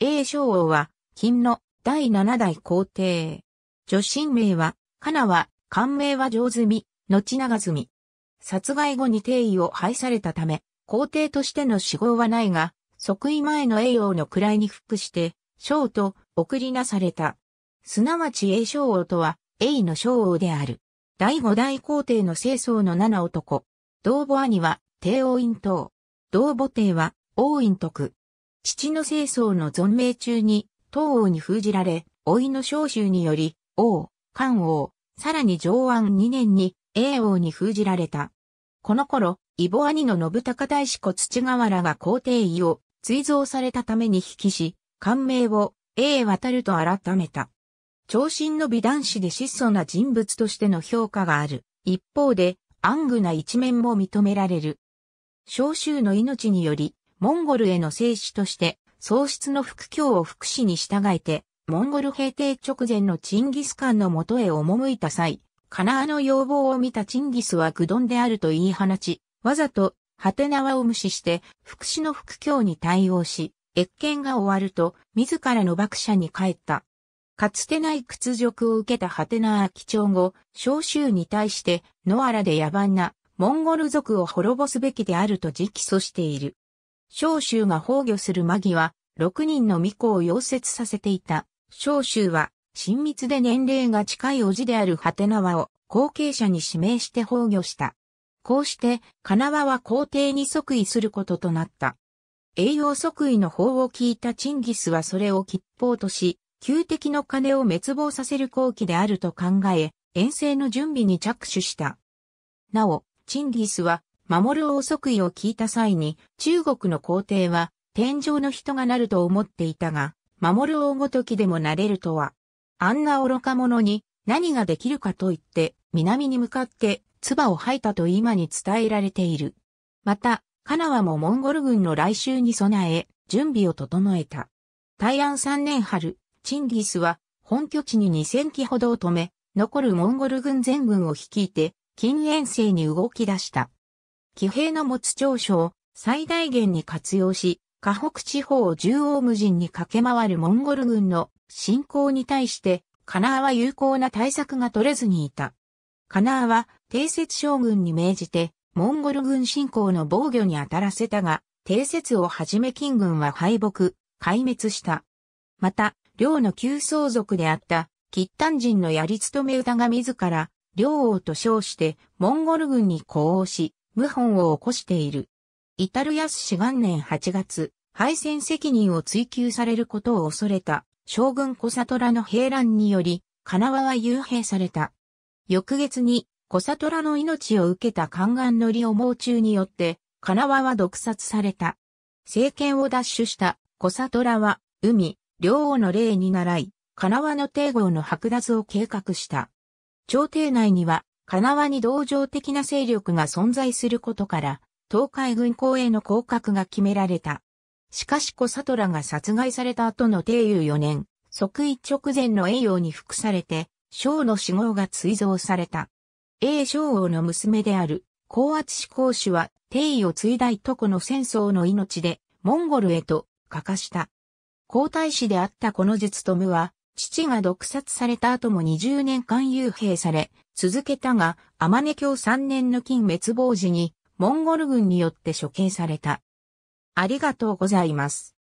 英昌王は、金の第七代皇帝。女神名は、かなは、官名は上積み、後長み。殺害後に帝位を廃されたため、皇帝としての死亡はないが、即位前の栄王の位に復して、章と送りなされた。すなわち栄章王とは、栄の章王である。第五代皇帝の清宗の七男。同母兄は、帝王院等。同母帝は、王院徳。父の清掃の存命中に、東王に封じられ、老いの召集により、王、漢王、さらに上安2年に、英王に封じられた。この頃、イボ兄の信孝大志子土河原が皇帝位を追贈されたために引きし、官名を英渡ると改めた。長身の美男子で質素な人物としての評価がある。一方で、暗愚な一面も認められる。召集の命により、モンゴルへの制止として、喪失の副教を副使に従えて、モンゴル平定直前のチンギスカンのもとへ赴いた際、カナアの要望を見たチンギスはグドンであると言い放ち、わざと、ハテナワを無視して、副使の副教に対応し、越見が終わると、自らの幕者に帰った。かつてない屈辱を受けたハテナア基調後、召集に対して、ノアラで野蛮な、モンゴル族を滅ぼすべきであると直訴している。召州が崩御する間際、6人の巫女を溶接させていた。召州は、親密で年齢が近い叔父であるハテナワを後継者に指名して崩御した。こうして、カナワは皇帝に即位することとなった。栄養即位の法を聞いたチンギスはそれを吉報とし、旧敵の金を滅亡させる好機であると考え、遠征の準備に着手した。なお、チンギスは守る王即位を聞いた際に、中国の皇帝は、天上の人がなると思っていたが、守る王ごときでもなれるとは。あんな愚か者に何ができるかと言って、南に向かって、唾を吐いたと今に伝えられている。また、カナワもモンゴル軍の来襲に備え、準備を整えた。大安三年春、チンギスは、本拠地に2000機ほどを止め、残るモンゴル軍全軍を率いて、禁煙制に動き出した。騎兵の持つ長所を最大限に活用し、河北地方を縦横無尽に駆け回るモンゴル軍の侵攻に対して、カナーは有効な対策が取れずにいた。カナーは、定説将軍に命じて、モンゴル軍侵攻の防御に当たらせたが、定説をはじめ金軍は敗北、壊滅した。また、領の旧相続であった、吉丹人のやりつとめ歌が自ら、領王と称して、モンゴル軍に呼応し、謀反を起こしている。至るス氏元年8月、敗戦責任を追及されることを恐れた将軍小里ラの兵乱により、金輪は幽閉された。翌月に小里ラの命を受けた宦官の利を盲中によって、金輪は毒殺された。政権を奪取した小里ラは、海、両王の霊に倣い、金輪の帝号の剥奪を計画した。朝廷内には、かなわに同情的な勢力が存在することから、東海軍港への降格が決められた。しかし小里らが殺害された後の定有4年、即位直前の栄養に服されて、将の死亡が追贈された。栄将王の娘である、高圧志向主は、定位を継いだいとこの戦争の命で、モンゴルへと、欠かした。皇太子であったこの術と無は、父が毒殺された後も20年間幽閉され、続けたが、天根京3年の金滅亡時に、モンゴル軍によって処刑された。ありがとうございます。